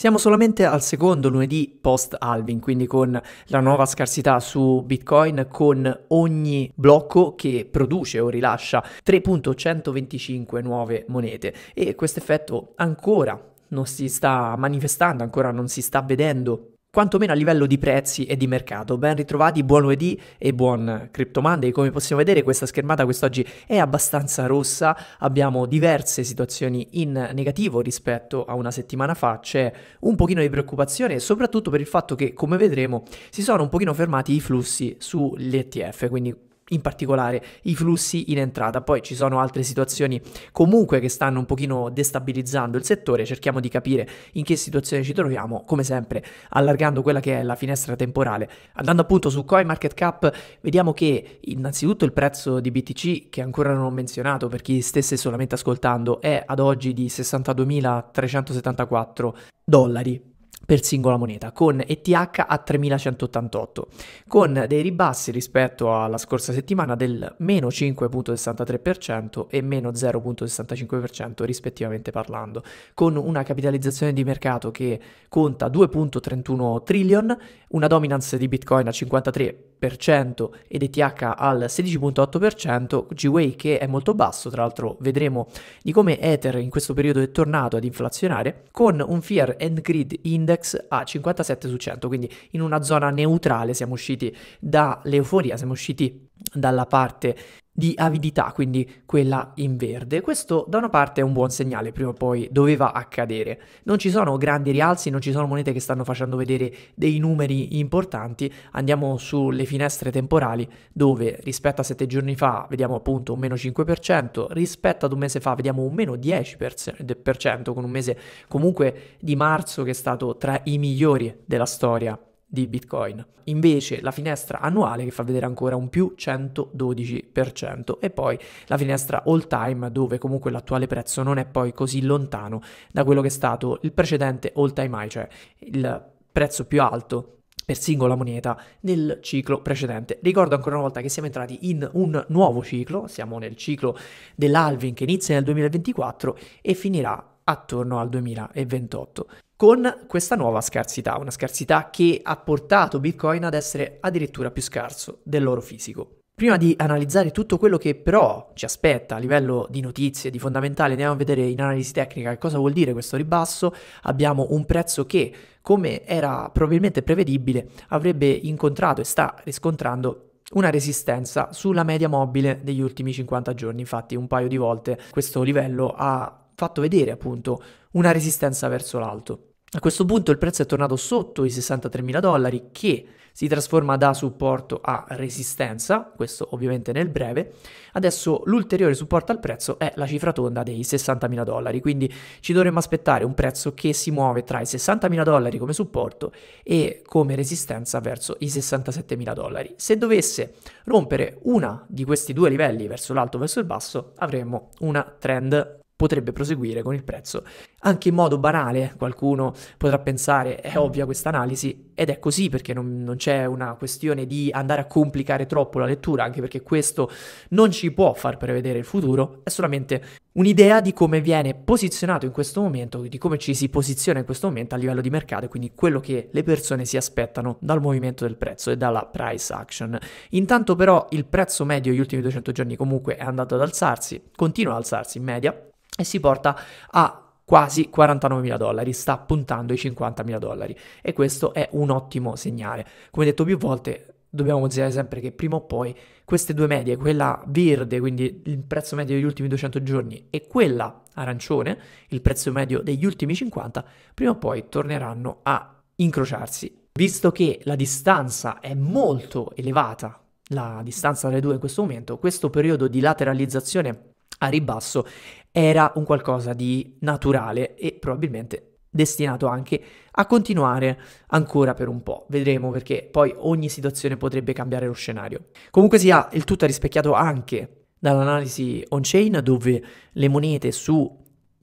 Siamo solamente al secondo lunedì post halving, quindi con la nuova scarsità su Bitcoin, con ogni blocco che produce o rilascia 3.125 nuove monete e questo effetto ancora non si sta manifestando, ancora non si sta vedendo quantomeno a livello di prezzi e di mercato. Ben ritrovati, buon lunedì e buon Crypto Monday. Come possiamo vedere questa schermata quest'oggi è abbastanza rossa, abbiamo diverse situazioni in negativo rispetto a una settimana fa, c'è un pochino di preoccupazione soprattutto per il fatto che come vedremo si sono un pochino fermati i flussi sugli ETF, quindi in particolare i flussi in entrata. Poi ci sono altre situazioni comunque che stanno un pochino destabilizzando il settore, cerchiamo di capire in che situazione ci troviamo, come sempre allargando quella che è la finestra temporale. Andando appunto su CoinMarketCap vediamo che innanzitutto il prezzo di BTC che ancora non ho menzionato per chi stesse solamente ascoltando è ad oggi di 62.374 dollari per singola moneta, con ETH a 3188, con dei ribassi rispetto alla scorsa settimana del meno 5.63% e meno 0.65% rispettivamente parlando, con una capitalizzazione di mercato che conta 2.31 trillion, una dominance di Bitcoin al 53 ed ETH al 16.8%, GWAY che è molto basso, tra l'altro vedremo di come Ether in questo periodo è tornato ad inflazionare, con un Fear and Greed Index index a 57 su 100, quindi in una zona neutrale siamo usciti dall'euforia, siamo usciti dalla parte di avidità, quindi quella in verde. Questo da una parte è un buon segnale, prima o poi doveva accadere. Non ci sono grandi rialzi, non ci sono monete che stanno facendo vedere dei numeri importanti. Andiamo sulle finestre temporali dove rispetto a sette giorni fa vediamo appunto un meno 5%, rispetto ad un mese fa vediamo un meno 10% con un mese comunque di marzo che è stato tra i migliori della storia di Bitcoin. Invece la finestra annuale che fa vedere ancora un più 112% e poi la finestra all time dove comunque l'attuale prezzo non è poi così lontano da quello che è stato il precedente all time high, cioè il prezzo più alto per singola moneta nel ciclo precedente. Ricordo ancora una volta che siamo entrati in un nuovo ciclo, siamo nel ciclo dell'Alvin che inizia nel 2024 e finirà attorno al 2028 con questa nuova scarsità, una scarsità che ha portato Bitcoin ad essere addirittura più scarso dell'oro fisico. Prima di analizzare tutto quello che però ci aspetta a livello di notizie, di fondamentale, andiamo a vedere in analisi tecnica che cosa vuol dire questo ribasso. Abbiamo un prezzo che, come era probabilmente prevedibile, avrebbe incontrato e sta riscontrando una resistenza sulla media mobile degli ultimi 50 giorni. Infatti un paio di volte questo livello ha fatto vedere appunto una resistenza verso l'alto. A questo punto il prezzo è tornato sotto i 63.000 dollari che si trasforma da supporto a resistenza, questo ovviamente nel breve. Adesso l'ulteriore supporto al prezzo è la cifra tonda dei 60.000 dollari, quindi ci dovremmo aspettare un prezzo che si muove tra i 60.000 dollari come supporto e come resistenza verso i 67.000 dollari. Se dovesse rompere una di questi due livelli verso l'alto o verso il basso avremmo una trend potrebbe proseguire con il prezzo. Anche in modo banale qualcuno potrà pensare è ovvia questa analisi ed è così perché non, non, c'è una questione di andare a complicare troppo la lettura, anche perché questo non ci può far prevedere il futuro, è solamente un'idea di come viene posizionato in questo momento, di come ci si posiziona in questo momento a livello di mercato e quindi quello che le persone si aspettano dal movimento del prezzo e dalla price action. Intanto però il prezzo medio negli ultimi 200 giorni comunque è andato ad alzarsi, continua ad alzarsi in media, e si porta a quasi 49.000 dollari, sta puntando ai 50.000 dollari e questo è un ottimo segnale. Come detto più volte, dobbiamo considerare sempre che prima o poi queste due medie, quella verde, quindi il prezzo medio degli ultimi 200 giorni, e quella arancione, il prezzo medio degli ultimi 50, prima o poi torneranno a incrociarsi. Visto che la distanza è molto elevata, la distanza tra le due in questo momento, questo periodo di lateralizzazione a ribasso era un qualcosa di naturale e probabilmente destinato anche a continuare ancora per un po'. Vedremo perché poi ogni situazione potrebbe cambiare lo scenario. Comunque sia, il tutto è rispecchiato anche dall'analisi on-chain dove le monete sugli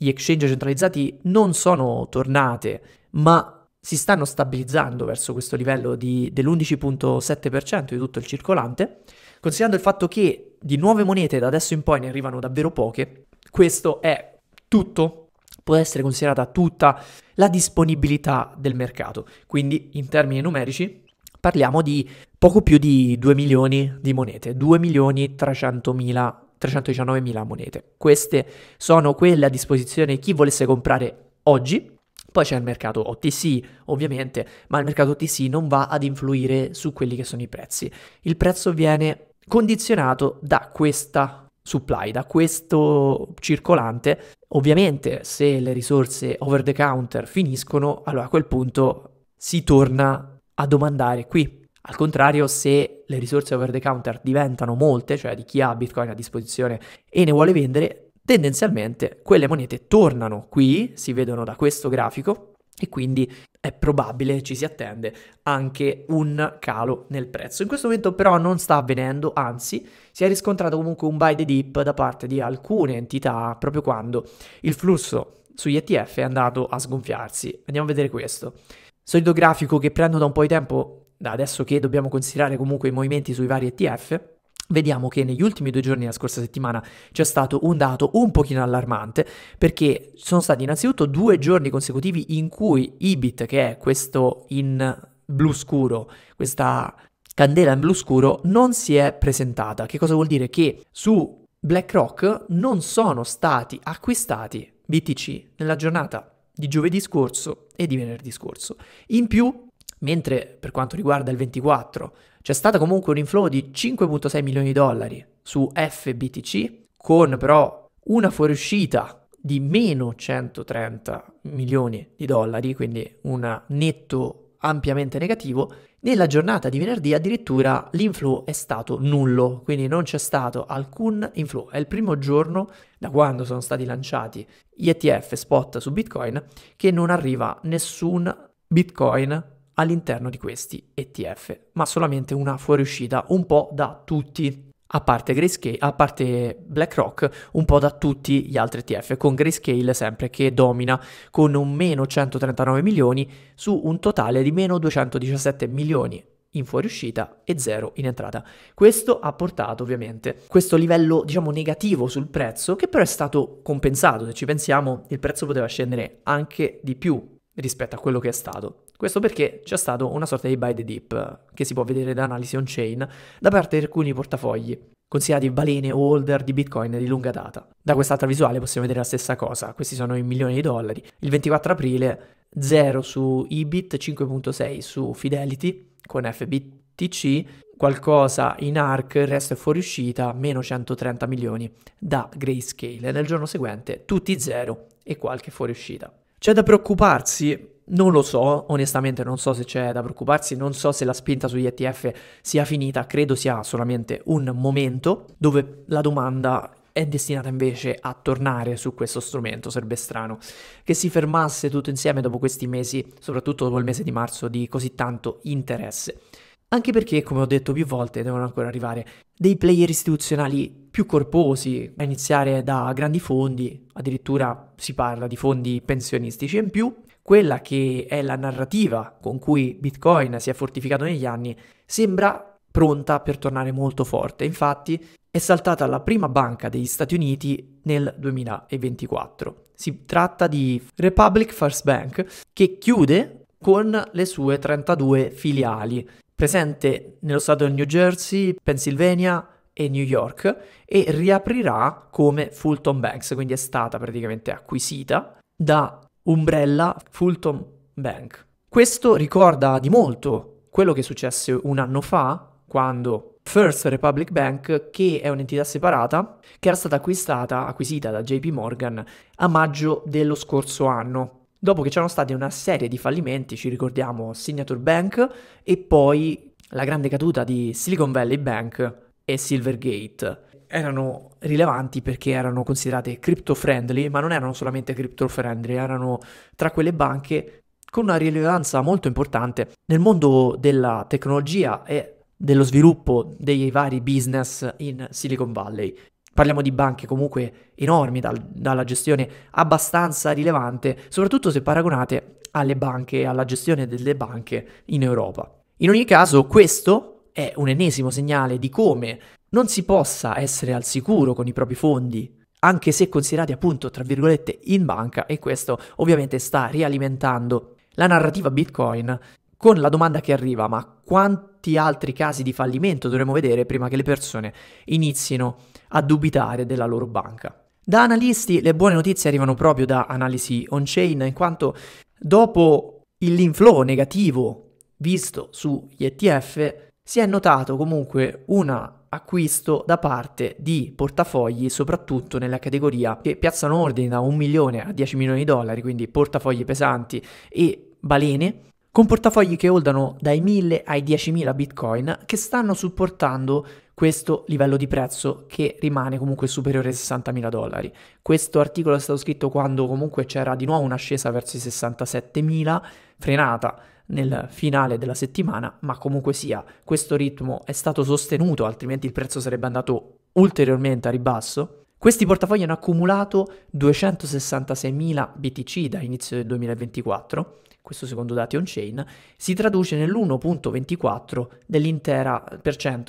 exchange centralizzati non sono tornate, ma si stanno stabilizzando verso questo livello di, dell'11.7% di tutto il circolante, considerando il fatto che di nuove monete da adesso in poi ne arrivano davvero poche, questo è tutto, può essere considerata tutta la disponibilità del mercato. Quindi in termini numerici parliamo di poco più di 2 milioni di monete, 2 milioni 300 mila 319.000 monete. Queste sono quelle a disposizione di chi volesse comprare oggi. Poi c'è il mercato OTC, ovviamente, ma il mercato OTC non va ad influire su quelli che sono i prezzi. Il prezzo viene condizionato da questa supply, da questo circolante. Ovviamente se le risorse over the counter finiscono, allora a quel punto si torna a domandare qui. Al contrario, se le risorse over the counter diventano molte, cioè di chi ha Bitcoin a disposizione e ne vuole vendere, tendenzialmente quelle monete tornano qui, si vedono da questo grafico, e quindi è probabile, ci si attende, anche un calo nel prezzo. In questo momento però non sta avvenendo, anzi si è riscontrato comunque un buy the dip da parte di alcune entità proprio quando il flusso sugli ETF è andato a sgonfiarsi. Andiamo a vedere questo. Solito grafico che prendo da un po' di tempo, da adesso che dobbiamo considerare comunque i movimenti sui vari ETF, vediamo che negli ultimi due giorni della scorsa settimana c'è stato un dato un pochino allarmante perché sono stati innanzitutto due giorni consecutivi in cui IBIT, che è questo in blu scuro, questa candela in blu scuro, non si è presentata. Che cosa vuol dire? Che su BlackRock non sono stati acquistati BTC nella giornata di giovedì scorso e di venerdì scorso. In più, mentre per quanto riguarda il 24 c'è stato comunque un inflow di 5.6 milioni di dollari su FBTC, con però una fuoriuscita di meno 130 milioni di dollari, quindi un netto ampiamente negativo. Nella giornata di venerdì addirittura l'inflow è stato nullo, quindi non c'è stato alcun inflow. È il primo giorno da quando sono stati lanciati gli ETF spot su Bitcoin che non arriva nessun Bitcoin all'interno di questi ETF, ma solamente una fuoriuscita un po' da tutti. A parte, Grayscale, a parte BlackRock, un po' da tutti gli altri ETF, con Grayscale sempre che domina con un meno 139 milioni su un totale di meno 217 milioni in fuoriuscita e zero in entrata. Questo ha portato ovviamente questo livello diciamo negativo sul prezzo che però è stato compensato, se ci pensiamo il prezzo poteva scendere anche di più rispetto a quello che è stato. Questo perché c'è stato una sorta di buy the dip, che si può vedere da analisi on-chain, da parte di alcuni portafogli, considerati balene o holder di Bitcoin di lunga data. Da quest'altra visuale possiamo vedere la stessa cosa, questi sono i milioni di dollari. Il 24 aprile 0 su EBIT, 5.6 su Fidelity con FBTC, qualcosa in ARC, il resto è fuoriuscita, meno 130 milioni da Grayscale. E nel giorno seguente tutti 0 e qualche fuoriuscita. C'è da preoccuparsi non lo so, onestamente non so se c'è da preoccuparsi, non so se la spinta sugli ETF sia finita, credo sia solamente un momento dove la domanda è destinata invece a tornare su questo strumento, sarebbe strano che si fermasse tutto insieme dopo questi mesi, soprattutto dopo il mese di marzo, di così tanto interesse. Anche perché, come ho detto più volte, devono ancora arrivare dei player istituzionali più corposi, a iniziare da grandi fondi, addirittura si parla di fondi pensionistici in più, quella che è la narrativa con cui Bitcoin si è fortificato negli anni, sembra pronta per tornare molto forte. Infatti è saltata la prima banca degli Stati Uniti nel 2024. Si tratta di Republic First Bank che chiude con le sue 32 filiali, presente nello stato del New Jersey, Pennsylvania e New York e riaprirà come Fulton Banks, quindi è stata praticamente acquisita da Umbrella Fulton Bank. Questo ricorda di molto quello che successe un anno fa quando First Republic Bank, che è un'entità separata, che era stata acquistata, acquisita da JP Morgan a maggio dello scorso anno. Dopo che c'erano stati una serie di fallimenti, ci ricordiamo Signature Bank e poi la grande caduta di Silicon Valley Bank e Silvergate erano rilevanti perché erano considerate crypto friendly, ma non erano solamente crypto friendly, erano tra quelle banche con una rilevanza molto importante nel mondo della tecnologia e dello sviluppo dei vari business in Silicon Valley. Parliamo di banche comunque enormi, dal, dalla gestione abbastanza rilevante, soprattutto se paragonate alle banche, alla gestione delle banche in Europa. In ogni caso, questo è un ennesimo segnale di come non si possa essere al sicuro con i propri fondi, anche se considerati appunto tra virgolette in banca e questo ovviamente sta rialimentando la narrativa Bitcoin con la domanda che arriva ma quanti altri casi di fallimento dovremmo vedere prima che le persone inizino a dubitare della loro banca. Da analisti le buone notizie arrivano proprio da analisi on-chain in quanto dopo l'inflow negativo visto sugli ETF si è notato comunque una acquisto da parte di portafogli soprattutto nella categoria che piazzano ordini da 1 milione a 10 milioni di dollari, quindi portafogli pesanti e balene, con portafogli che holdano dai 1000 ai 10.000 bitcoin che stanno supportando questo livello di prezzo che rimane comunque superiore ai 60.000 dollari. Questo articolo è stato scritto quando comunque c'era di nuovo un'ascesa verso i 67.000, frenata nel finale della settimana, ma comunque sia questo ritmo è stato sostenuto, altrimenti il prezzo sarebbe andato ulteriormente a ribasso. Questi portafogli hanno accumulato 266.000 BTC da inizio del 2024, questo secondo dati on-chain, si traduce nell'1.24 dell'intera,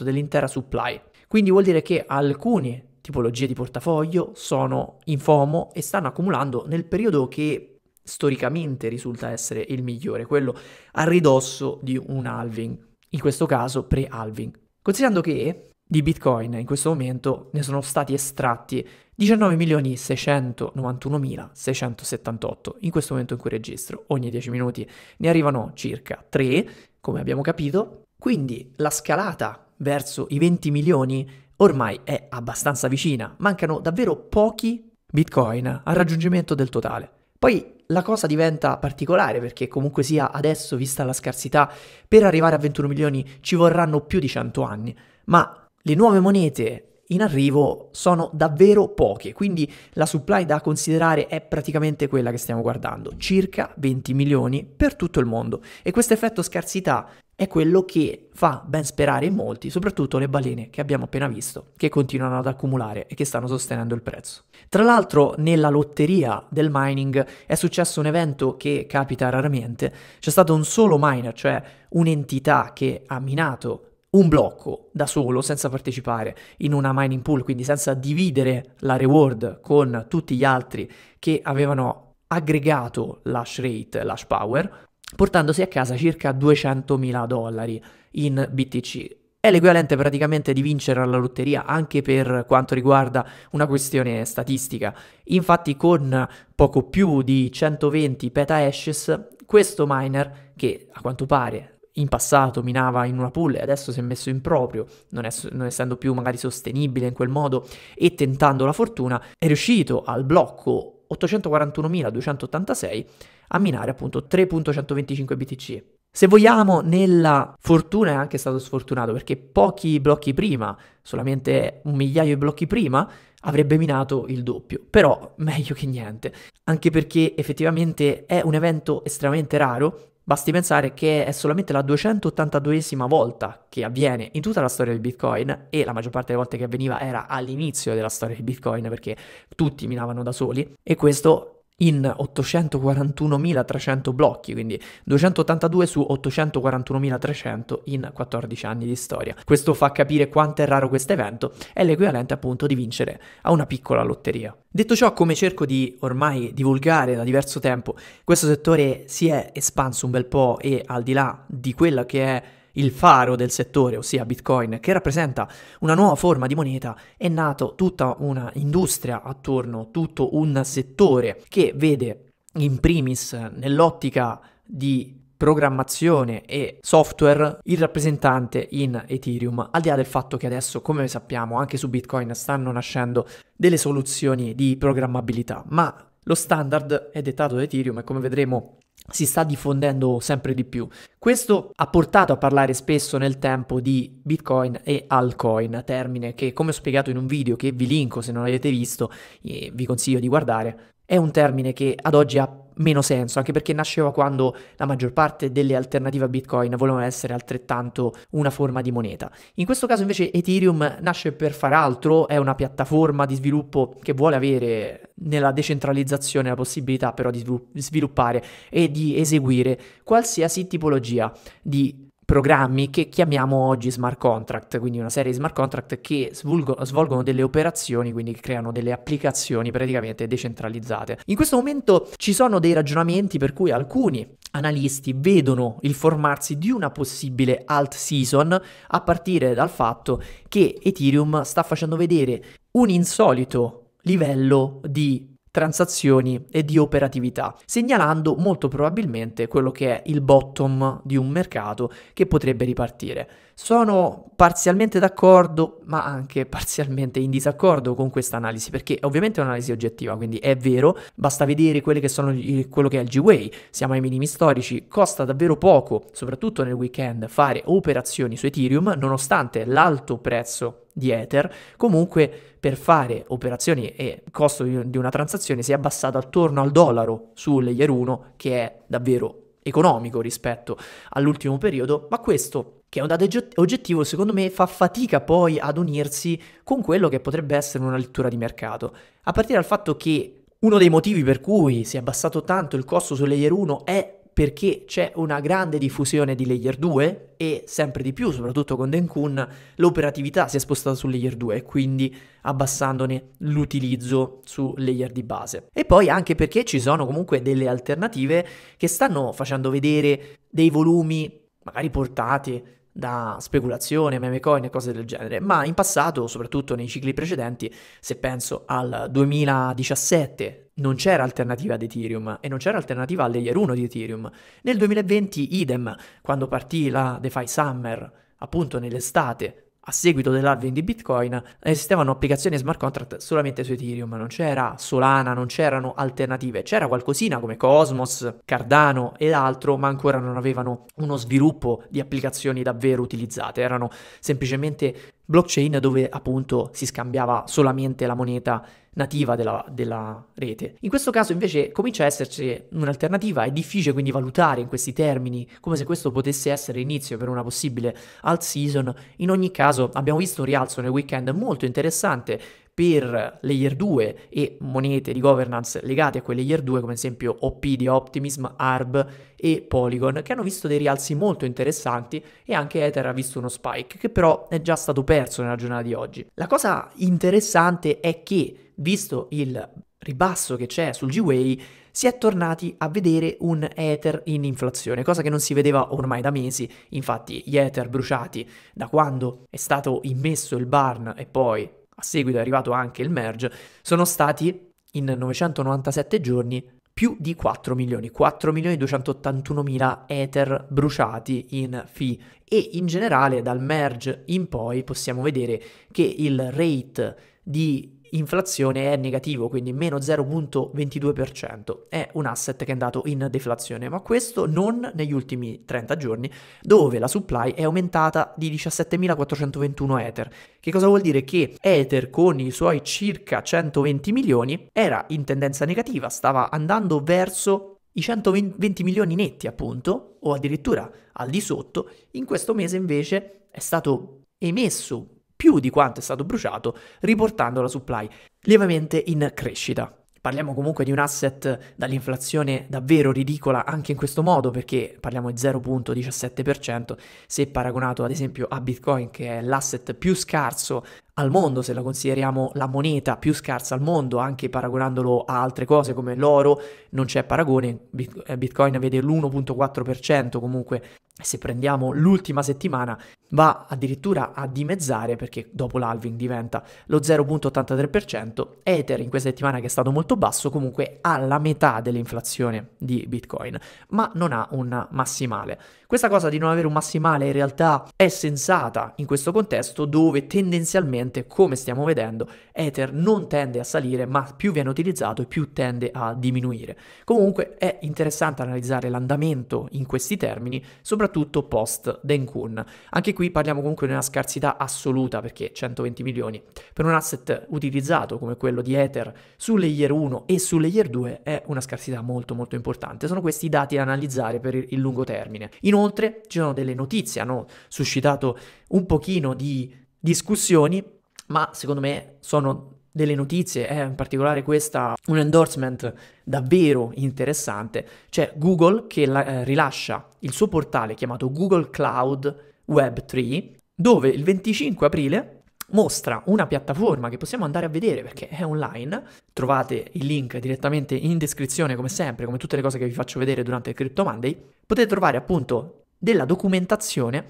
dell'intera supply. Quindi vuol dire che alcune tipologie di portafoglio sono in FOMO e stanno accumulando nel periodo che storicamente risulta essere il migliore, quello a ridosso di un halving, in questo caso pre-halving. Considerando che di Bitcoin in questo momento ne sono stati estratti 19.691.678 in questo momento in cui registro, ogni 10 minuti ne arrivano circa 3, come abbiamo capito, quindi la scalata verso i 20 milioni ormai è abbastanza vicina, mancano davvero pochi Bitcoin al raggiungimento del totale. Poi la cosa diventa particolare perché comunque sia adesso, vista la scarsità, per arrivare a 21 milioni ci vorranno più di 100 anni, ma le nuove monete in arrivo sono davvero poche, quindi la supply da considerare è praticamente quella che stiamo guardando, circa 20 milioni per tutto il mondo e questo effetto scarsità è quello che fa ben sperare in molti, soprattutto le balene che abbiamo appena visto, che continuano ad accumulare e che stanno sostenendo il prezzo. Tra l'altro, nella lotteria del mining è successo un evento che capita raramente. C'è stato un solo miner, cioè un'entità che ha minato un blocco da solo senza partecipare in una mining pool, quindi senza dividere la reward con tutti gli altri che avevano aggregato l'hash rate, l'hash power, portandosi a casa circa 200.000 dollari in BTC. È l'equivalente praticamente di vincere alla lotteria anche per quanto riguarda una questione statistica. Infatti con poco più di 120 peta ashes, questo miner, che a quanto pare in passato minava in una pool e adesso si è messo in proprio, non, è, non, essendo più magari sostenibile in quel modo e tentando la fortuna, è riuscito al blocco 841.286 a minare appunto 3.125 BTC. Se vogliamo, nella fortuna è anche stato sfortunato perché pochi blocchi prima, solamente un migliaio di blocchi prima, avrebbe minato il doppio, però meglio che niente, anche perché effettivamente è un evento estremamente raro Basti pensare che è solamente la 282esima volta che avviene in tutta la storia del Bitcoin e la maggior parte delle volte che avveniva era all'inizio della storia del Bitcoin perché tutti minavano da soli e questo in 841.300 blocchi, quindi 282 su 841.300 in 14 anni di storia. Questo fa capire quanto è raro questo evento, è l'equivalente appunto di vincere a una piccola lotteria. Detto ciò, come cerco di ormai divulgare da diverso tempo, questo settore si è espanso un bel po' e al di là di quella che è il faro del settore, ossia Bitcoin, che rappresenta una nuova forma di moneta, è nato tutta una industria attorno, tutto un settore che vede in primis nell'ottica di programmazione e software il rappresentante in Ethereum, al di là del fatto che adesso, come sappiamo, anche su Bitcoin stanno nascendo delle soluzioni di programmabilità, ma lo standard è dettato da Ethereum e come vedremo si sta diffondendo sempre di più. Questo ha portato a parlare spesso nel tempo di Bitcoin e altcoin, termine che come ho spiegato in un video che vi linko se non l'avete visto, eh, vi consiglio di guardare, è un termine che ad oggi ha meno senso, anche perché nasceva quando la maggior parte delle alternative a Bitcoin volevano essere altrettanto una forma di moneta. In questo caso invece Ethereum nasce per far altro, è una piattaforma di sviluppo che vuole avere nella decentralizzazione la possibilità però di sviluppare e di eseguire qualsiasi tipologia di programmi che chiamiamo oggi smart contract, quindi una serie di smart contract che svolgono, svolgono delle operazioni, quindi creano delle applicazioni praticamente decentralizzate. In questo momento ci sono dei ragionamenti per cui alcuni analisti vedono il formarsi di una possibile alt season a partire dal fatto che Ethereum sta facendo vedere un insolito livello di transazioni e di operatività, segnalando molto probabilmente quello che è il bottom di un mercato che potrebbe ripartire. Sono parzialmente d'accordo, ma anche parzialmente in disaccordo con questa analisi, perché ovviamente è un'analisi oggettiva, quindi è vero, basta vedere quelli che sono gli, quello che è il G-Way, siamo ai minimi storici, costa davvero poco, soprattutto nel weekend, fare operazioni su Ethereum, nonostante l'alto prezzo di Ether, comunque per fare operazioni e costo di una transazione si è abbassato attorno al dollaro su Layer 1, che è davvero economico rispetto all'ultimo periodo, ma questo che è un dato oggettivo, secondo me fa fatica poi ad unirsi con quello che potrebbe essere una lettura di mercato. A partire dal fatto che uno dei motivi per cui si è abbassato tanto il costo su Layer 1 è perché c'è una grande diffusione di layer 2 e sempre di più, soprattutto con Denkun, l'operatività si è spostata su layer 2, quindi abbassandone l'utilizzo su layer di base. E poi anche perché ci sono comunque delle alternative che stanno facendo vedere dei volumi magari portati da speculazione, meme coin e cose del genere, ma in passato, soprattutto nei cicli precedenti, se penso al 2017, non c'era alternativa ad Ethereum e non c'era alternativa al layer 1 di Ethereum. Nel 2020 idem, quando partì la DeFi Summer, appunto nell'estate a seguito dell'alving di Bitcoin esistevano applicazioni smart contract solamente su Ethereum, non c'era Solana, non c'erano alternative, c'era qualcosina come Cosmos, Cardano ed altro, ma ancora non avevano uno sviluppo di applicazioni davvero utilizzate, erano semplicemente blockchain dove appunto si scambiava solamente la moneta nativa della, della, rete. In questo caso invece comincia a esserci un'alternativa, è difficile quindi valutare in questi termini come se questo potesse essere inizio per una possibile alt season. In ogni caso abbiamo visto un rialzo nel weekend molto interessante, per layer 2 e monete di governance legate a quelle layer 2 come esempio OP di Optimism, ARB e Polygon che hanno visto dei rialzi molto interessanti e anche Ether ha visto uno spike che però è già stato perso nella giornata di oggi. La cosa interessante è che visto il ribasso che c'è sul G-Way si è tornati a vedere un Ether in inflazione, cosa che non si vedeva ormai da mesi. Infatti, gli Ether bruciati da quando è stato immesso il barn e poi a seguito è arrivato anche il merge, sono stati in 997 giorni più di 4 milioni, 4 milioni 281 mila Ether bruciati in fee e in generale dal merge in poi possiamo vedere che il rate di inflazione è negativo, quindi meno 0.22%. È un asset che è andato in deflazione, ma questo non negli ultimi 30 giorni, dove la supply è aumentata di 17.421 Ether. Che cosa vuol dire? Che Ether con i suoi circa 120 milioni era in tendenza negativa, stava andando verso i 120 milioni netti appunto, o addirittura al di sotto, in questo mese invece è stato emesso più di quanto è stato bruciato, riportando la supply lievemente in crescita. Parliamo comunque di un asset dall'inflazione davvero ridicola anche in questo modo perché parliamo di 0.17% se paragonato ad esempio a Bitcoin che è l'asset più scarso al mondo, se la consideriamo la moneta più scarsa al mondo, anche paragonandolo a altre cose come l'oro, non c'è paragone, eh, Bitcoin vede l'1.4% comunque se prendiamo l'ultima settimana va addirittura a dimezzare perché dopo l'halving diventa lo 0.83%, Ether in questa settimana che è stato molto basso comunque ha la metà dell'inflazione di Bitcoin, ma non ha un massimale. Questa cosa di non avere un massimale in realtà è sensata in questo contesto dove tendenzialmente effettivamente, come stiamo vedendo, Ether non tende a salire, ma più viene utilizzato e più tende a diminuire. Comunque è interessante analizzare l'andamento in questi termini, soprattutto post Denkun. Anche qui parliamo comunque di una scarsità assoluta, perché 120 milioni per un asset utilizzato come quello di Ether su layer 1 e su layer 2 è una scarsità molto molto importante. Sono questi i dati da analizzare per il lungo termine. Inoltre ci sono delle notizie, hanno suscitato un pochino di discussioni ma secondo me sono delle notizie, eh, in particolare questa, un endorsement davvero interessante, c'è Google che la, eh, rilascia il suo portale chiamato Google Cloud Web3, dove il 25 aprile mostra una piattaforma che possiamo andare a vedere perché è online, trovate il link direttamente in descrizione come sempre, come tutte le cose che vi faccio vedere durante il Crypto Monday, potete trovare appunto della documentazione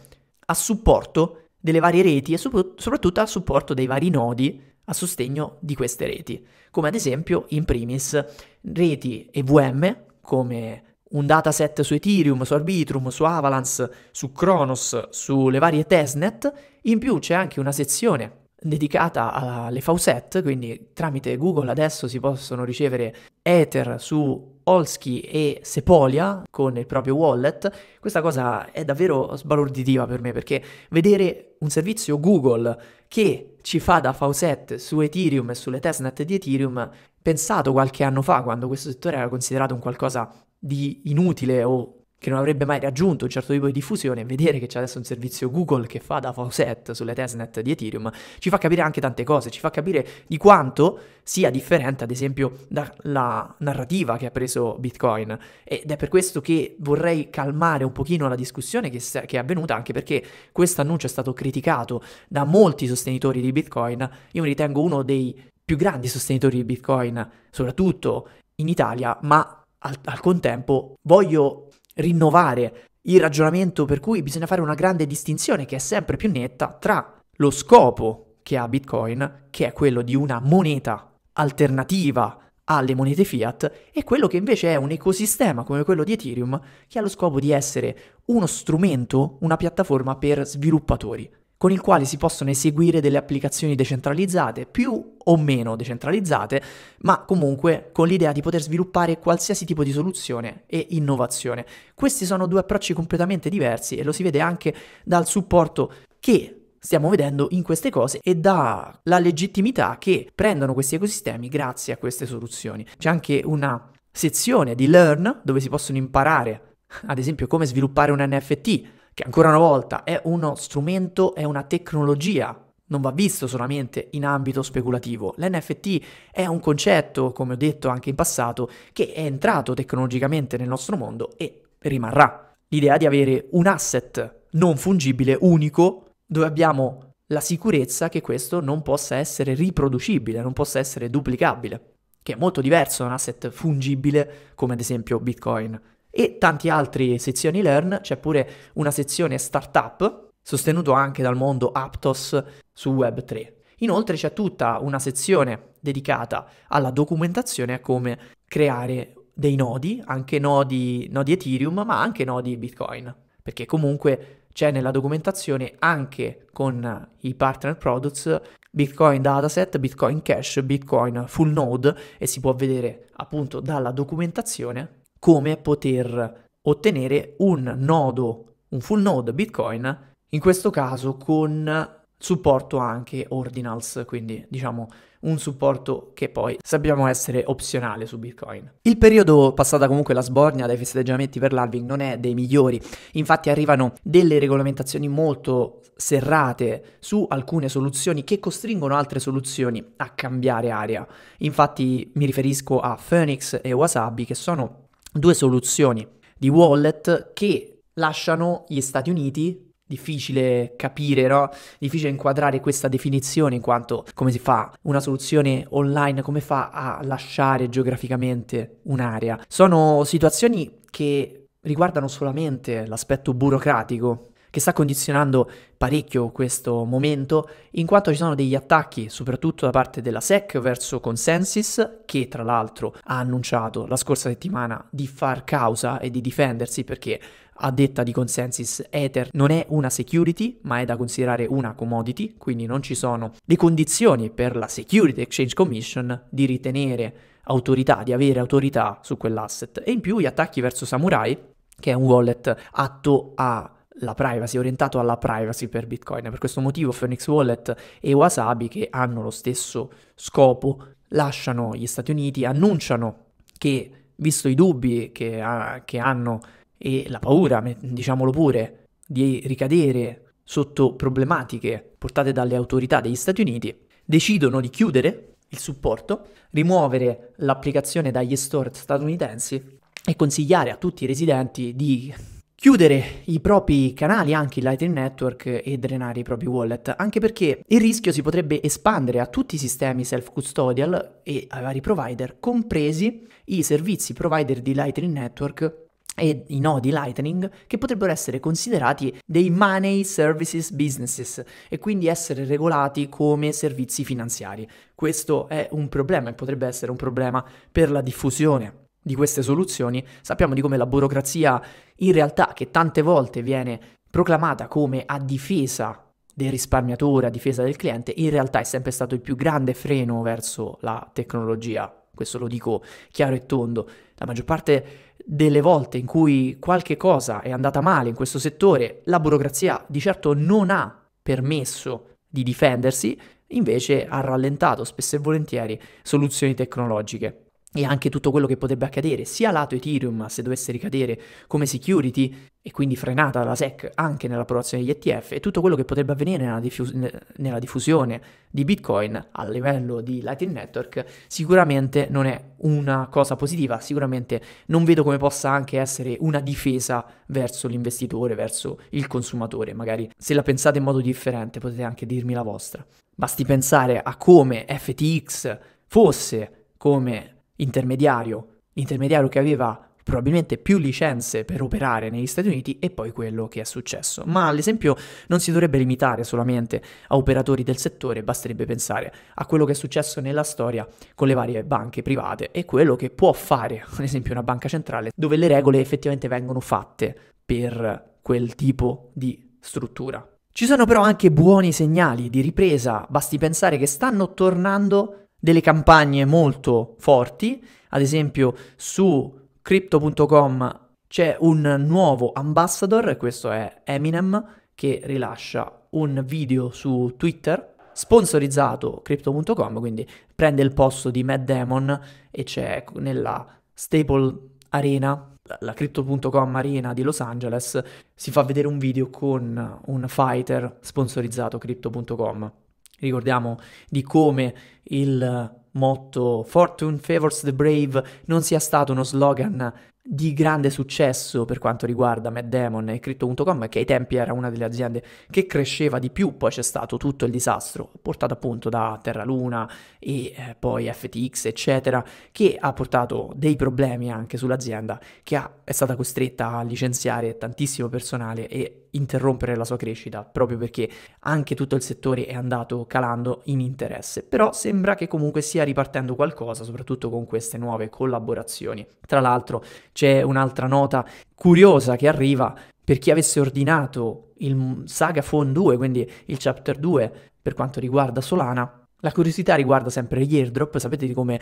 a supporto delle varie reti e soprattutto a supporto dei vari nodi a sostegno di queste reti, come ad esempio in primis reti EVM come un dataset su Ethereum, su Arbitrum, su Avalanche, su Kronos, sulle varie testnet, in più c'è anche una sezione dedicata alle faucet, quindi tramite Google adesso si possono ricevere Ether su Olski e Sepolia con il proprio wallet, questa cosa è davvero sbalorditiva per me perché vedere un servizio Google che ci fa da fauset su Ethereum e sulle testnet di Ethereum, pensato qualche anno fa quando questo settore era considerato un qualcosa di inutile o che non avrebbe mai raggiunto un certo tipo di diffusione, vedere che c'è adesso un servizio Google che fa da faucet sulle testnet di Ethereum, ci fa capire anche tante cose, ci fa capire di quanto sia differente ad esempio dalla narrativa che ha preso Bitcoin ed è per questo che vorrei calmare un pochino la discussione che, che è avvenuta anche perché questo annuncio è stato criticato da molti sostenitori di Bitcoin, io mi ritengo uno dei più grandi sostenitori di Bitcoin, soprattutto in Italia, ma al, al contempo voglio rinnovare il ragionamento per cui bisogna fare una grande distinzione che è sempre più netta tra lo scopo che ha Bitcoin, che è quello di una moneta alternativa alle monete fiat e quello che invece è un ecosistema come quello di Ethereum che ha lo scopo di essere uno strumento, una piattaforma per sviluppatori con il quale si possono eseguire delle applicazioni decentralizzate, più o meno decentralizzate, ma comunque con l'idea di poter sviluppare qualsiasi tipo di soluzione e innovazione. Questi sono due approcci completamente diversi e lo si vede anche dal supporto che stiamo vedendo in queste cose e dalla legittimità che prendono questi ecosistemi grazie a queste soluzioni. C'è anche una sezione di Learn dove si possono imparare ad esempio come sviluppare un NFT che ancora una volta è uno strumento, è una tecnologia non va visto solamente in ambito speculativo. L'NFT è un concetto, come ho detto anche in passato, che è entrato tecnologicamente nel nostro mondo e rimarrà. L'idea di avere un asset non fungibile, unico, dove abbiamo la sicurezza che questo non possa essere riproducibile, non possa essere duplicabile, che è molto diverso da un asset fungibile come ad esempio Bitcoin e tanti altri sezioni learn, c'è pure una sezione startup, sostenuto anche dal mondo Aptos su Web3. Inoltre c'è tutta una sezione dedicata alla documentazione a come creare dei nodi, anche nodi, nodi Ethereum, ma anche nodi Bitcoin, perché comunque c'è nella documentazione anche con i partner products Bitcoin Dataset, Bitcoin Cash, Bitcoin Full Node e si può vedere appunto dalla documentazione come poter ottenere un nodo, un full node Bitcoin, in questo caso con supporto anche ordinals, quindi diciamo un supporto che poi sappiamo essere opzionale su Bitcoin. Il periodo passata comunque la sbornia dai festeggiamenti per l'Alving non è dei migliori, infatti arrivano delle regolamentazioni molto serrate su alcune soluzioni che costringono altre soluzioni a cambiare area. Infatti mi riferisco a Phoenix e Wasabi che sono due soluzioni di wallet che lasciano gli Stati Uniti difficile capire, no? Difficile inquadrare questa definizione in quanto come si fa una soluzione online, come fa a lasciare geograficamente un'area. Sono situazioni che riguardano solamente l'aspetto burocratico che sta condizionando parecchio questo momento, in quanto ci sono degli attacchi, soprattutto da parte della SEC verso Consensus, che tra l'altro ha annunciato la scorsa settimana di far causa e di difendersi perché a detta di Consensus Ether non è una security, ma è da considerare una commodity, quindi non ci sono le condizioni per la Security Exchange Commission di ritenere autorità, di avere autorità su quell'asset. E in più gli attacchi verso Samurai, che è un wallet atto a la privacy, orientato alla privacy per Bitcoin. Per questo motivo Phoenix Wallet e Wasabi, che hanno lo stesso scopo, lasciano gli Stati Uniti, annunciano che, visto i dubbi che, ha, che hanno e la paura, diciamolo pure, di ricadere sotto problematiche portate dalle autorità degli Stati Uniti, decidono di chiudere il supporto, rimuovere l'applicazione dagli store statunitensi e consigliare a tutti i residenti di chiudere i propri canali, anche il Lightning Network, e drenare i propri wallet, anche perché il rischio si potrebbe espandere a tutti i sistemi self-custodial e ai vari provider, compresi i servizi provider di Lightning Network e i nodi Lightning che potrebbero essere considerati dei money services businesses e quindi essere regolati come servizi finanziari. Questo è un problema e potrebbe essere un problema per la diffusione di queste soluzioni, sappiamo di come la burocrazia in realtà che tante volte viene proclamata come a difesa del risparmiatore, a difesa del cliente, in realtà è sempre stato il più grande freno verso la tecnologia. Questo lo dico chiaro e tondo. La maggior parte delle volte in cui qualche cosa è andata male in questo settore, la burocrazia di certo non ha permesso di difendersi, invece ha rallentato spesso e volentieri soluzioni tecnologiche e anche tutto quello che potrebbe accadere, sia lato Ethereum se dovesse ricadere come security e quindi frenata dalla SEC anche nell'approvazione degli ETF e tutto quello che potrebbe avvenire nella, diffus- nella diffusione di Bitcoin a livello di Lightning Network, sicuramente non è una cosa positiva, sicuramente non vedo come possa anche essere una difesa verso l'investitore, verso il consumatore, magari se la pensate in modo differente potete anche dirmi la vostra. Basti pensare a come FTX fosse come intermediario, l'intermediario che aveva probabilmente più licenze per operare negli Stati Uniti e poi quello che è successo. Ma l'esempio non si dovrebbe limitare solamente a operatori del settore, basterebbe pensare a quello che è successo nella storia con le varie banche private e quello che può fare, ad esempio, una banca centrale dove le regole effettivamente vengono fatte per quel tipo di struttura. Ci sono però anche buoni segnali di ripresa, basti pensare che stanno tornando delle campagne molto forti, ad esempio su crypto.com c'è un nuovo ambassador, questo è Eminem, che rilascia un video su Twitter sponsorizzato crypto.com, quindi prende il posto di Mad Damon e c'è nella Staple Arena, la crypto.com Arena di Los Angeles, si fa vedere un video con un fighter sponsorizzato crypto.com. Ricordiamo di come il motto Fortune favors the brave non sia stato uno slogan di grande successo per quanto riguarda Matt Damon e Crypto.com, che ai tempi era una delle aziende che cresceva di più, poi c'è stato tutto il disastro portato appunto da Terra Luna e eh, poi FTX, eccetera, che ha portato dei problemi anche sull'azienda, che ha, è stata costretta a licenziare tantissimo personale e interrompere la sua crescita, proprio perché anche tutto il settore è andato calando in interesse. Però sembra che comunque stia ripartendo qualcosa, soprattutto con queste nuove collaborazioni. Tra l'altro c'è un'altra nota curiosa che arriva per chi avesse ordinato il Saga Phone 2, quindi il Chapter 2 per quanto riguarda Solana, la curiosità riguarda sempre gli airdrop, sapete di come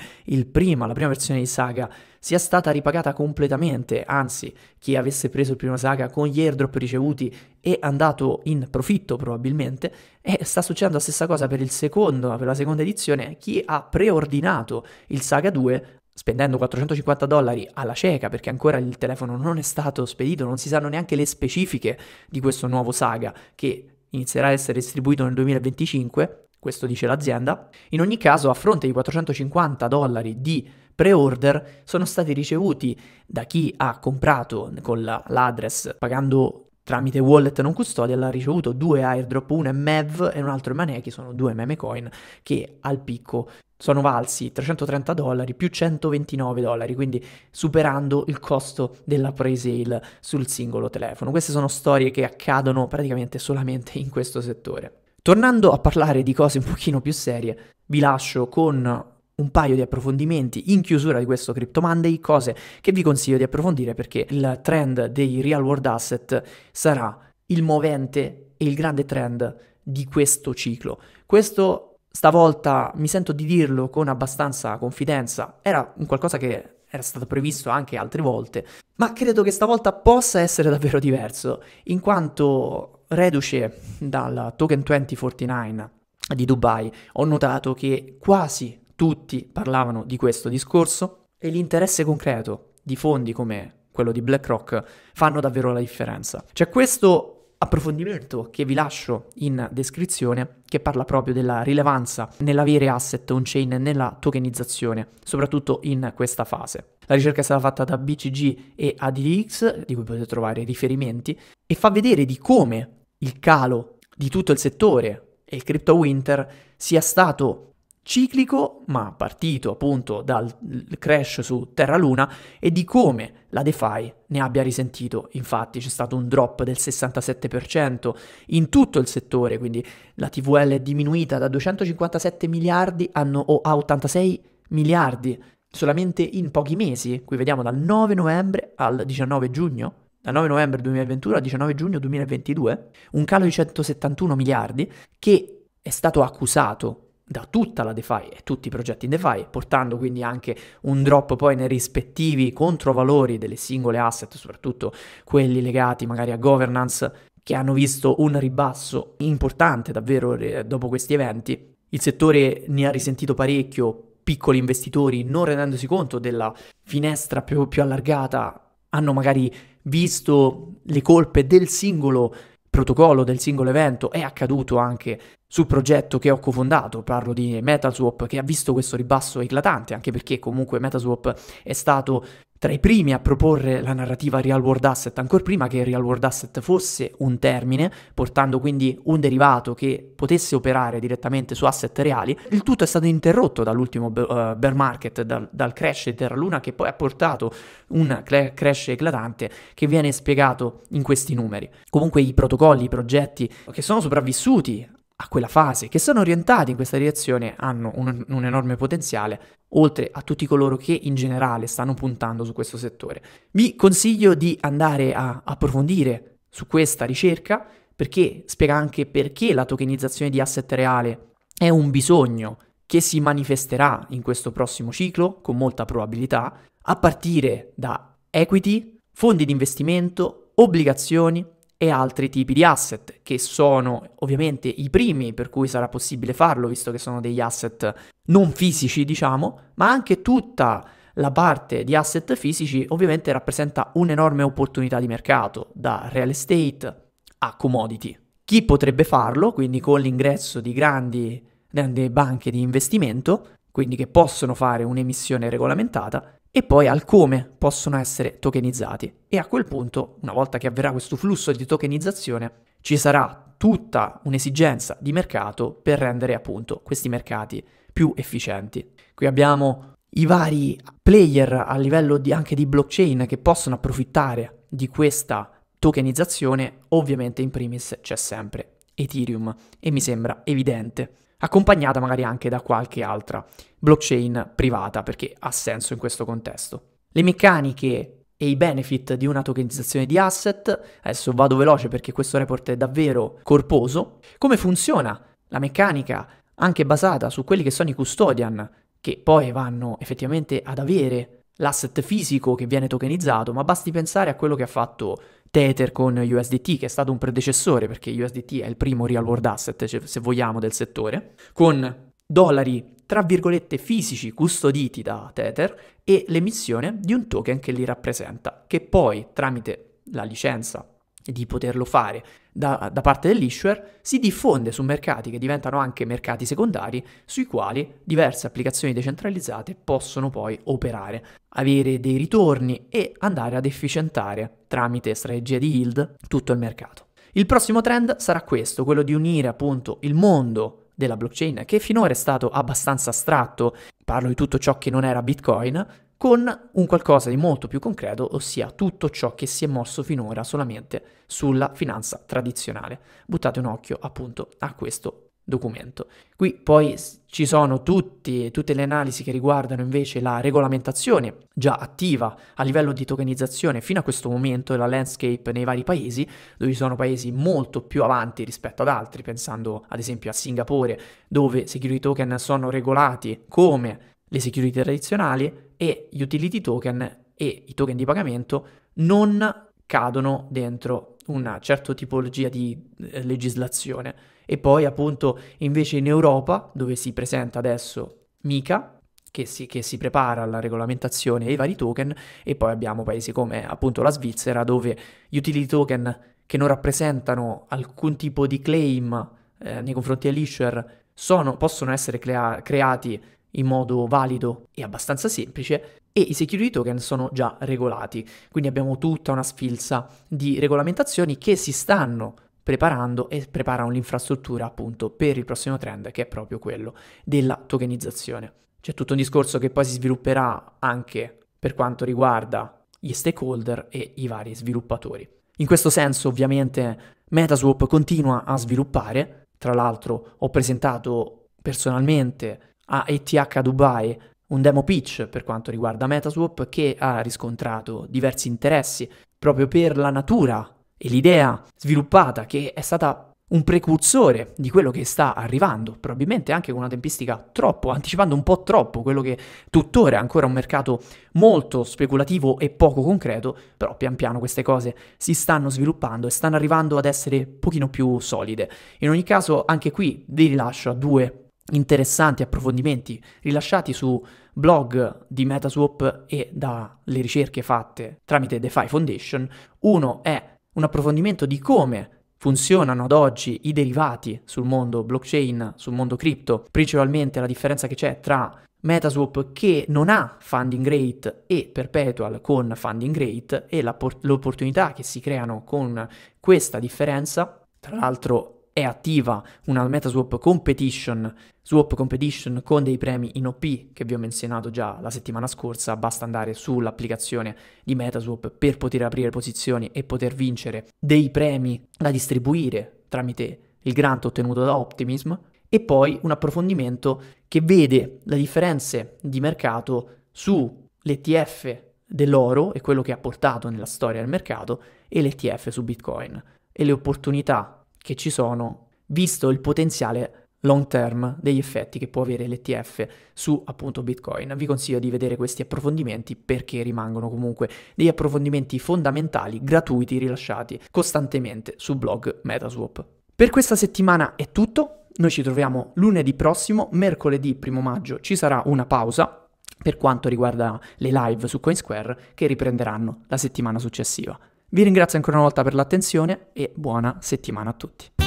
prima, la prima versione di Saga sia stata ripagata completamente, anzi chi avesse preso il primo Saga con gli airdrop ricevuti è andato in profitto probabilmente e sta succedendo la stessa cosa per, il secondo, per la seconda edizione, chi ha preordinato il Saga 2 spendendo 450 dollari alla cieca perché ancora il telefono non è stato spedito, non si sanno neanche le specifiche di questo nuovo Saga che inizierà a essere distribuito nel 2025, questo dice l'azienda. In ogni caso, a fronte di 450 dollari di pre-order, sono stati ricevuti da chi ha comprato con l'address pagando tramite wallet non custodial, ha ricevuto due airdrop, uno è MEV e un altro è Manechi, sono due meme coin che al picco sono valsi 330 dollari più 129 dollari, quindi superando il costo della pre-sale sul singolo telefono. Queste sono storie che accadono praticamente solamente in questo settore. Tornando a parlare di cose un pochino più serie, vi lascio con un paio di approfondimenti in chiusura di questo Crypto Monday, cose che vi consiglio di approfondire perché il trend dei real world asset sarà il movente e il grande trend di questo ciclo. Questo stavolta mi sento di dirlo con abbastanza confidenza, era un qualcosa che era stato previsto anche altre volte, ma credo che stavolta possa essere davvero diverso, in quanto reduce dal Token 2049 di Dubai, ho notato che quasi tutti parlavano di questo discorso e l'interesse concreto di fondi come quello di BlackRock fanno davvero la differenza. C'è questo approfondimento che vi lascio in descrizione che parla proprio della rilevanza nell'avere asset on-chain e nella tokenizzazione, soprattutto in questa fase. La ricerca è stata fatta da BCG e ADX, di cui potete trovare riferimenti, e fa vedere di come il calo di tutto il settore e il crypto winter sia stato ciclico, ma partito appunto dal crash su Terra Luna e di come la DeFi ne abbia risentito. Infatti c'è stato un drop del 67% in tutto il settore, quindi la TVL è diminuita da 257 miliardi a, no, a 86 miliardi solamente in pochi mesi. Qui vediamo dal 9 novembre al 19 giugno da 9 novembre 2021 a 19 giugno 2022, un calo di 171 miliardi che è stato accusato da tutta la DeFi e tutti i progetti in DeFi, portando quindi anche un drop poi nei rispettivi controvalori delle singole asset, soprattutto quelli legati magari a governance, che hanno visto un ribasso importante davvero eh, dopo questi eventi. Il settore ne ha risentito parecchio, piccoli investitori non rendendosi conto della finestra più, più allargata hanno magari visto le colpe del singolo protocollo, del singolo evento, è accaduto anche sul progetto che ho cofondato, parlo di Metaswap che ha visto questo ribasso eclatante, anche perché comunque Metaswap è stato tra i primi a proporre la narrativa real world asset, ancora prima che real world asset fosse un termine, portando quindi un derivato che potesse operare direttamente su asset reali, il tutto è stato interrotto dall'ultimo eh, bear market, dal, dal crash di Terra Luna che poi ha portato un crash eclatante che viene spiegato in questi numeri. Comunque i protocolli, i progetti che sono sopravvissuti a quella fase, che sono orientati in questa direzione, hanno un, un, enorme potenziale, oltre a tutti coloro che in generale stanno puntando su questo settore. Vi consiglio di andare a approfondire su questa ricerca perché spiega anche perché la tokenizzazione di asset reale è un bisogno che si manifesterà in questo prossimo ciclo con molta probabilità, a partire da equity, fondi di investimento, obbligazioni, e altri tipi di asset, che sono ovviamente i primi per cui sarà possibile farlo, visto che sono degli asset non fisici, diciamo, ma anche tutta la parte di asset fisici ovviamente rappresenta un'enorme opportunità di mercato, da real estate a commodity. Chi potrebbe farlo, quindi con l'ingresso di grandi, grandi banche di investimento, quindi che possono fare un'emissione regolamentata, e poi al come possono essere tokenizzati. E a quel punto, una volta che avverrà questo flusso di tokenizzazione, ci sarà tutta un'esigenza di mercato per rendere appunto questi mercati più efficienti. Qui abbiamo i vari player a livello di, anche di blockchain che possono approfittare di questa tokenizzazione, ovviamente in primis c'è sempre Ethereum e mi sembra evidente accompagnata magari anche da qualche altra blockchain privata, perché ha senso in questo contesto. Le meccaniche e i benefit di una tokenizzazione di asset, adesso vado veloce perché questo report è davvero corposo, come funziona la meccanica anche basata su quelli che sono i custodian, che poi vanno effettivamente ad avere l'asset fisico che viene tokenizzato, ma basti pensare a quello che ha fatto Tether con USDT, che è stato un predecessore, perché USDT è il primo real world asset, se vogliamo, del settore, con dollari tra virgolette fisici custoditi da Tether e l'emissione di un token che li rappresenta, che poi tramite la licenza di poterlo fare da, da, parte dell'issuer si diffonde su mercati che diventano anche mercati secondari sui quali diverse applicazioni decentralizzate possono poi operare, avere dei ritorni e andare ad efficientare tramite strategie di yield tutto il mercato. Il prossimo trend sarà questo, quello di unire appunto il mondo della blockchain che finora è stato abbastanza astratto, parlo di tutto ciò che non era Bitcoin, con un qualcosa di molto più concreto, ossia tutto ciò che si è mosso finora solamente sulla finanza tradizionale. Buttate un occhio appunto a questo documento. Qui poi ci sono tutti, tutte le analisi che riguardano invece la regolamentazione già attiva a livello di tokenizzazione fino a questo momento e la landscape nei vari paesi, dove ci sono paesi molto più avanti rispetto ad altri, pensando ad esempio a Singapore, dove security token sono regolati come le security tradizionali e gli utility token e i token di pagamento non cadono dentro una certa tipologia di eh, legislazione. E poi appunto invece in Europa, dove si presenta adesso Mica, che si, che si, prepara alla regolamentazione dei vari token e poi abbiamo paesi come appunto la Svizzera dove gli utility token che non rappresentano alcun tipo di claim eh, nei confronti dell'issuer sono, possono essere crea- creati in modo valido e abbastanza semplice e i security token sono già regolati. Quindi abbiamo tutta una sfilza di regolamentazioni che si stanno preparando e preparano l'infrastruttura appunto per il prossimo trend che è proprio quello della tokenizzazione. C'è tutto un discorso che poi si svilupperà anche per quanto riguarda gli stakeholder e i vari sviluppatori. In questo senso ovviamente Metaswap continua a sviluppare, tra l'altro ho presentato personalmente a ETH Dubai, un demo pitch per quanto riguarda Metaswap che ha riscontrato diversi interessi proprio per la natura e l'idea sviluppata che è stata un precursore di quello che sta arrivando, probabilmente anche con una tempistica troppo, anticipando un po' troppo quello che tuttora è ancora un mercato molto speculativo e poco concreto, però pian piano queste cose si stanno sviluppando e stanno arrivando ad essere un pochino più solide. In ogni caso anche qui vi rilascio a due interessanti approfondimenti rilasciati su blog di Metaswap e dalle ricerche fatte tramite DeFi Foundation. Uno è un approfondimento di come funzionano ad oggi i derivati sul mondo blockchain, sul mondo cripto, principalmente la differenza che c'è tra Metaswap che non ha funding rate e Perpetual con funding rate e l'opportunità che si creano con questa differenza. Tra l'altro è attiva una MetaSwap Competition, Swap Competition con dei premi in OP che vi ho menzionato già la settimana scorsa, basta andare sull'applicazione di MetaSwap per poter aprire posizioni e poter vincere dei premi da distribuire tramite il grant ottenuto da Optimism e poi un approfondimento che vede le differenze di mercato sull'ETF dell'oro e quello che ha portato nella storia del mercato e l'ETF su Bitcoin e le opportunità che ci sono, visto il potenziale long term degli effetti che può avere l'ETF su appunto Bitcoin. Vi consiglio di vedere questi approfondimenti perché rimangono comunque degli approfondimenti fondamentali gratuiti rilasciati costantemente su blog Metaswap. Per questa settimana è tutto, noi ci troviamo lunedì prossimo, mercoledì 1 maggio ci sarà una pausa per quanto riguarda le live su Coinsquare che riprenderanno la settimana successiva. Vi ringrazio ancora una volta per l'attenzione e buona settimana a tutti.